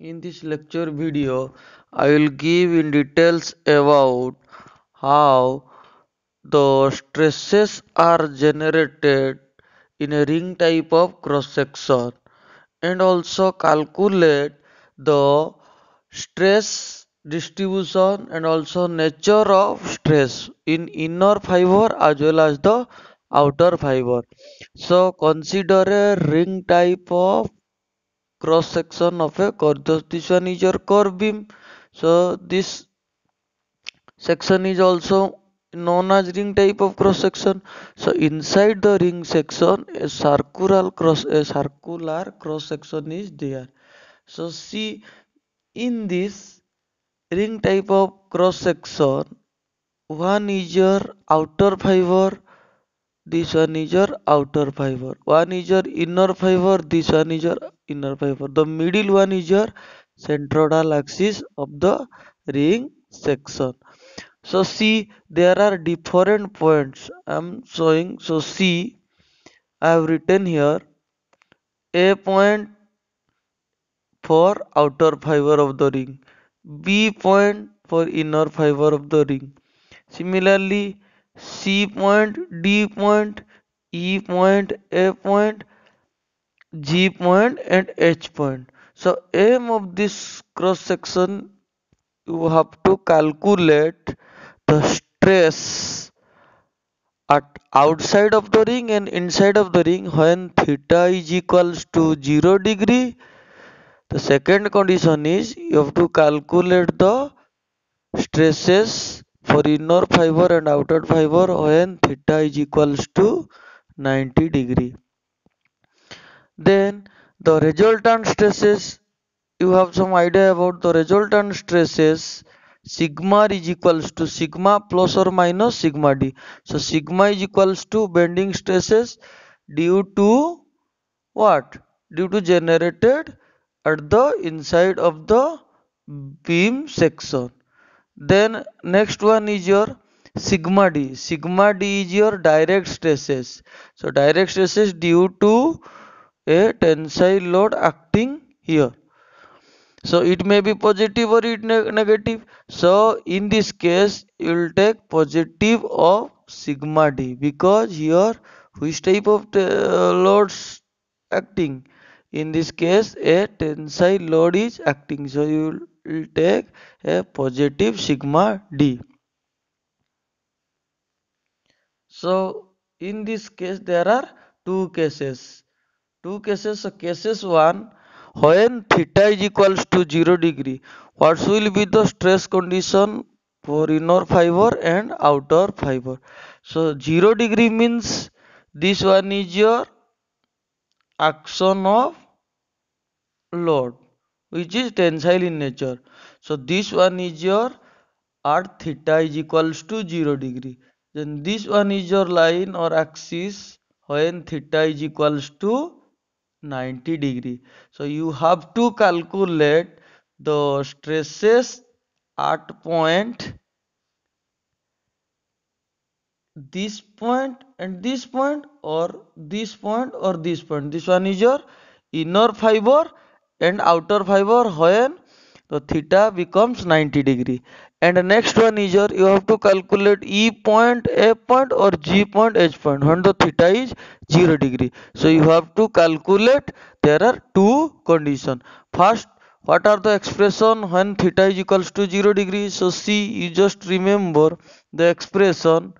In this lecture video, I will give in details about how the stresses are generated in a ring type of cross section and also calculate the stress distribution and also nature of stress in inner fiber as well as the outer fiber. So consider a ring type of cross section of a curve this one is your curve beam so this section is also known as ring type of cross section so inside the ring section a circular cross a circular cross section is there so see in this ring type of cross section one is your outer fiber this one is your outer fiber one is your inner fiber this one is your inner fiber the middle one is your centroidal axis of the ring section so see there are different points i'm showing so see i have written here a point for outer fiber of the ring b point for inner fiber of the ring similarly c point d point e point a point G point and H point. So aim of this cross section you have to calculate the stress at outside of the ring and inside of the ring when theta is equals to 0 degree. The second condition is you have to calculate the stresses for inner fiber and outer fiber when theta is equals to 90 degree then the resultant stresses you have some idea about the resultant stresses sigma is equals to sigma plus or minus sigma d so sigma is equals to bending stresses due to what due to generated at the inside of the beam section then next one is your sigma d sigma d is your direct stresses so direct stresses due to a tensile load acting here so it may be positive or it ne negative so in this case you will take positive of sigma d because here which type of loads acting in this case a tensile load is acting so you will take a positive sigma d so in this case there are two cases two cases so cases 1 when theta is equals to 0 degree what will be the stress condition for inner fiber and outer fiber so 0 degree means this one is your action of load which is tensile in nature so this one is your r theta is equals to 0 degree then this one is your line or axis when theta is equals to 90 degree so you have to calculate the stresses at point this point and this point or this point or this point this one is your inner fiber and outer fiber when the theta becomes 90 degree and next one is your you have to calculate e point a point or g point h point when the theta is 0 degree so you have to calculate there are two condition first what are the expression when theta is equals to 0 degree so see you just remember the expression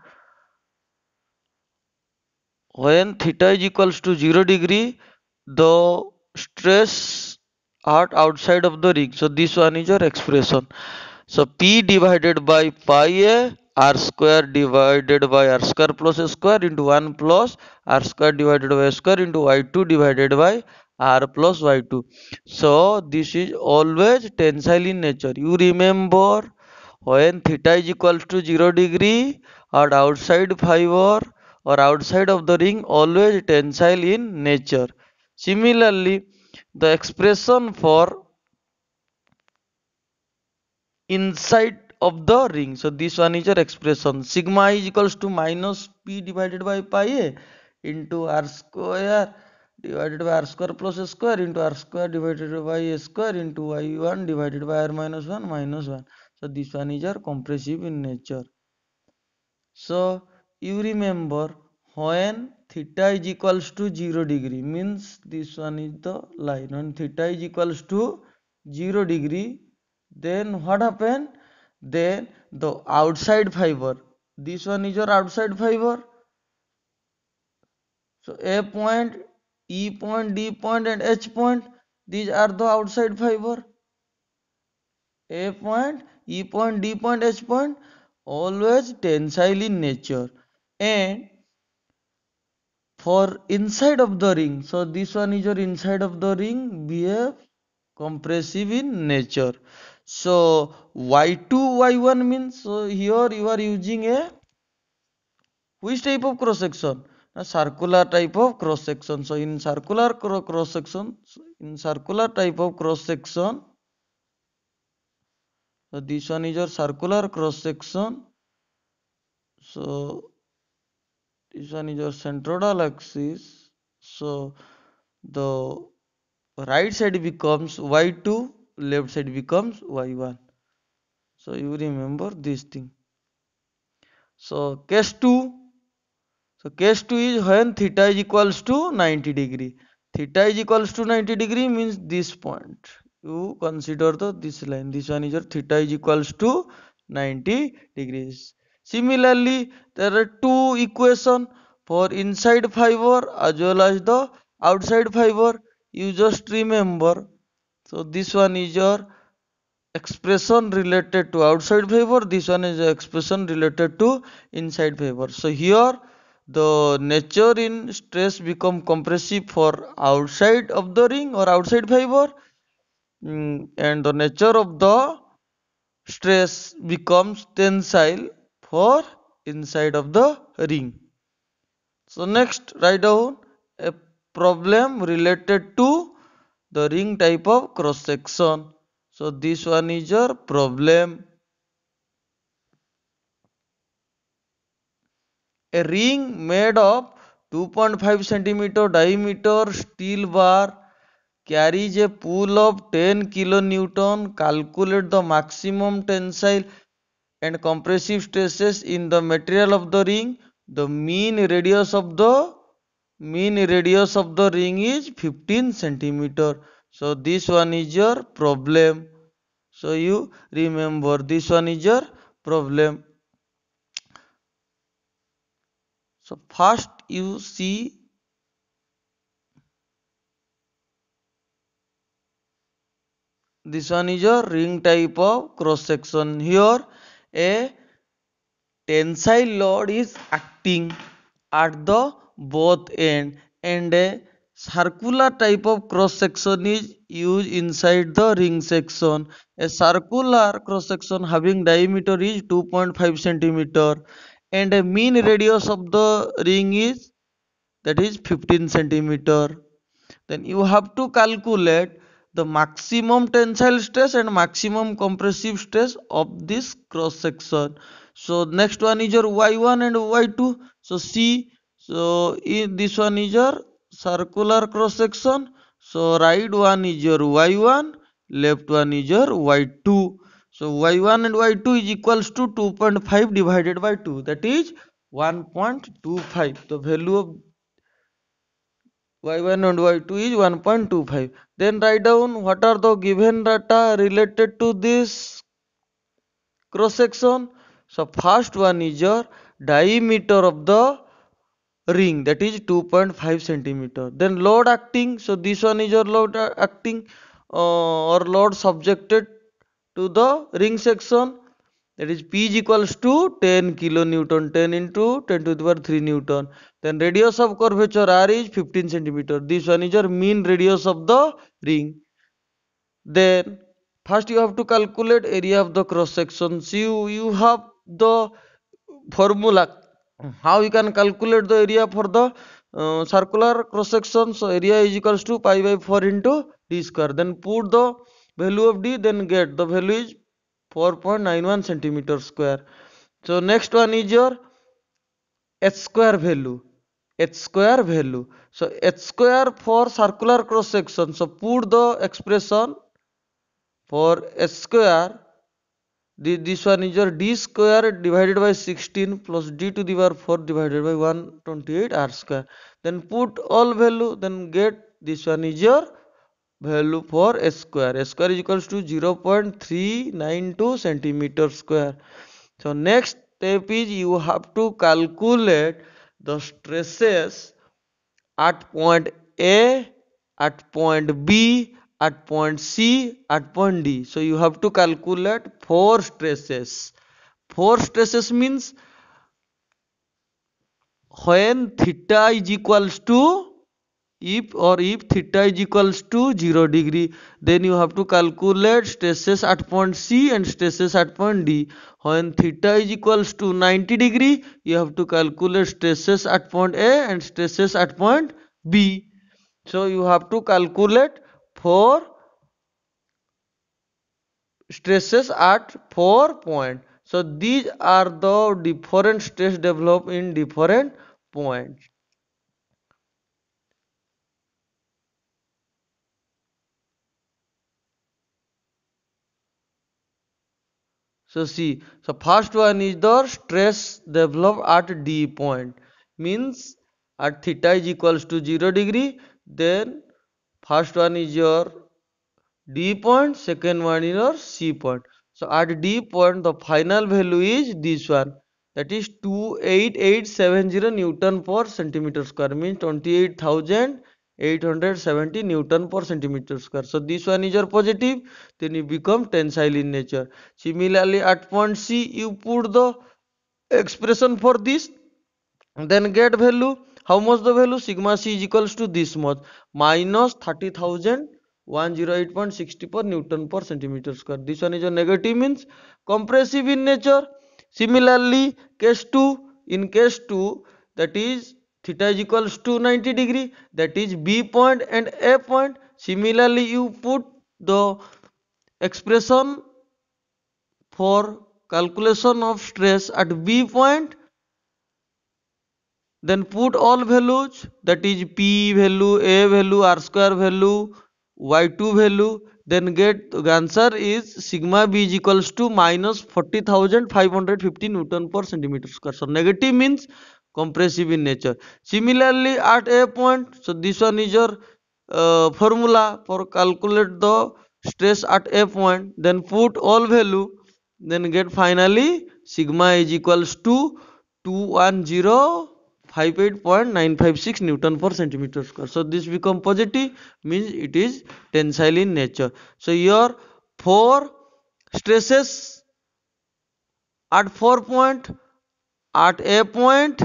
when theta is equals to 0 degree the stress are outside of the ring so this one is your expression so P divided by pi a r square divided by r square plus a square into 1 plus r square divided by square into y2 divided by r plus y2. So this is always tensile in nature. You remember when theta is equal to 0 degree or outside fiber or outside of the ring always tensile in nature. Similarly, the expression for inside of the ring so this one is your expression sigma is equals to minus p divided by pi a into r square divided by r square plus a square into r square divided by a square into y1 divided by r minus 1 minus 1 so this one is your compressive in nature so you remember when theta is equals to 0 degree means this one is the line when theta is equals to 0 degree then what happen then the outside fiber this one is your outside fiber so a point e point d point and h point these are the outside fiber a point e point d point h point always tensile in nature and for inside of the ring so this one is your inside of the ring behave compressive in nature so y2 y1 means so here you are using a which type of cross section a circular type of cross section so in circular cross section in circular type of cross section so this one is your circular cross section so this one is your centroidal axis so the right side becomes y2 left side becomes y1 so you remember this thing so case 2 so case 2 is when theta is equals to 90 degree theta is equals to 90 degree means this point you consider the this line this one is your theta is equals to 90 degrees similarly there are two equation for inside fiber as well as the outside fiber you just remember so this one is your expression related to outside fiber. This one is expression related to inside fiber. So here the nature in stress become compressive for outside of the ring or outside fiber, mm, and the nature of the stress becomes tensile for inside of the ring. So next write down a problem related to the ring type of cross section so this one is your problem a ring made of 2.5 centimeter diameter steel bar carries a pull of 10 newton. calculate the maximum tensile and compressive stresses in the material of the ring the mean radius of the mean radius of the ring is 15 centimeter so this one is your problem so you remember this one is your problem so first you see this one is your ring type of cross section here a tensile load is acting at the both end and a circular type of cross section is used inside the ring section a circular cross section having diameter is 2.5 centimeter and a mean radius of the ring is that is 15 centimeter then you have to calculate the maximum tensile stress and maximum compressive stress of this cross section so next one is your y1 and y2 so c so in this one is your circular cross section so right one is your y1 left one is your y2 so y1 and y2 is equals to 2.5 divided by 2 that is 1.25 the value of y1 and y2 is 1.25 then write down what are the given data related to this cross section so first one is your diameter of the ring that is 2.5 centimeter then load acting so this one is your load acting uh, or load subjected to the ring section that is p is equals to 10 kilo newton 10 into 10 to the power 3 newton then radius of curvature r is 15 centimeter this one is your mean radius of the ring then first you have to calculate area of the cross section so you, you have the formula how you can calculate the area for the uh, circular cross section so area is equals to pi by 4 into d square then put the value of d then get the value is 4.91 centimeter square so next one is your h square value h square value so h square for circular cross section so put the expression for h square this one is your d square divided by 16 plus d to the power 4 divided by 128 r square then put all value then get this one is your value for s square s square is equals to 0.392 centimeter square so next step is you have to calculate the stresses at point a at point b at point C at point D. So you have to calculate four stresses. Four stresses means when theta is equals to if or if theta is equals to 0 degree then you have to calculate stresses at point C and stresses at point D. When theta is equals to 90 degree you have to calculate stresses at point A and stresses at point B. So you have to calculate 4 stresses at 4 point so these are the different stress developed in different points so see so first one is the stress developed at d point means at theta is equals to 0 degree then First one is your D point, second one is your C point. So at D point, the final value is this one. That is 28870 Newton per centimeter square means 28,870 Newton per centimeter square. So this one is your positive, then you become tensile in nature. Similarly, at point C, you put the expression for this, then get value how much the value sigma c is equals to this much minus 30000 per newton per centimeter square this one is a negative means compressive in nature similarly case 2 in case 2 that is theta is equals to 90 degree that is b point and a point similarly you put the expression for calculation of stress at b point then put all values that is p value a value r square value y2 value then get the answer is sigma b is equals to minus 40,550 newton per centimeter square so negative means compressive in nature similarly at a point so this one is your uh, formula for calculate the stress at a point then put all value then get finally sigma is equals to 210 58.956 newton per centimeter square so this become positive means it is tensile in nature so your four stresses at 4 point at a point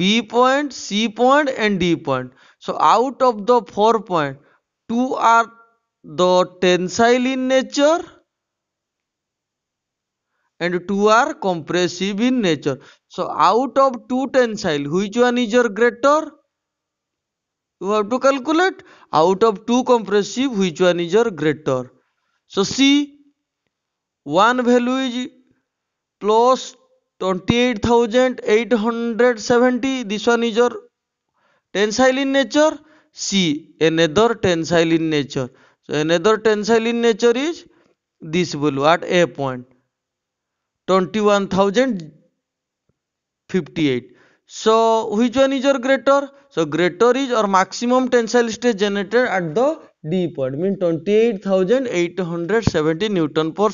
b point c point and d point so out of the 4 point 2 are the tensile in nature and two are compressive in nature so out of two tensile which one is your greater you have to calculate out of two compressive which one is your greater so see one value is plus 28870 this one is your tensile in nature c another tensile in nature so another tensile in nature is this value at a point 21,058. So which one is your greater? So greater is or maximum tensile stress generated at the D point mean 28,870 Newton per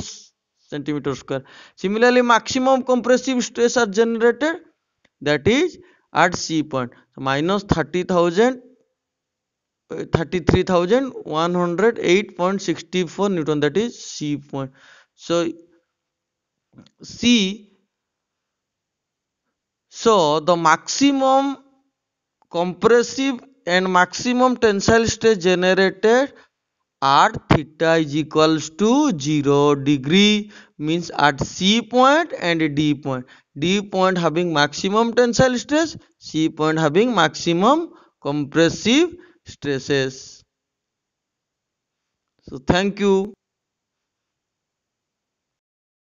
centimeter square. Similarly, maximum compressive stress are generated that is at C point so minus 30,000 33,108.64 Newton that is C point. So C so the maximum compressive and maximum tensile stress generated at theta is equals to 0 degree means at C point and D point. D point having maximum tensile stress, C point having maximum compressive stresses. So thank you.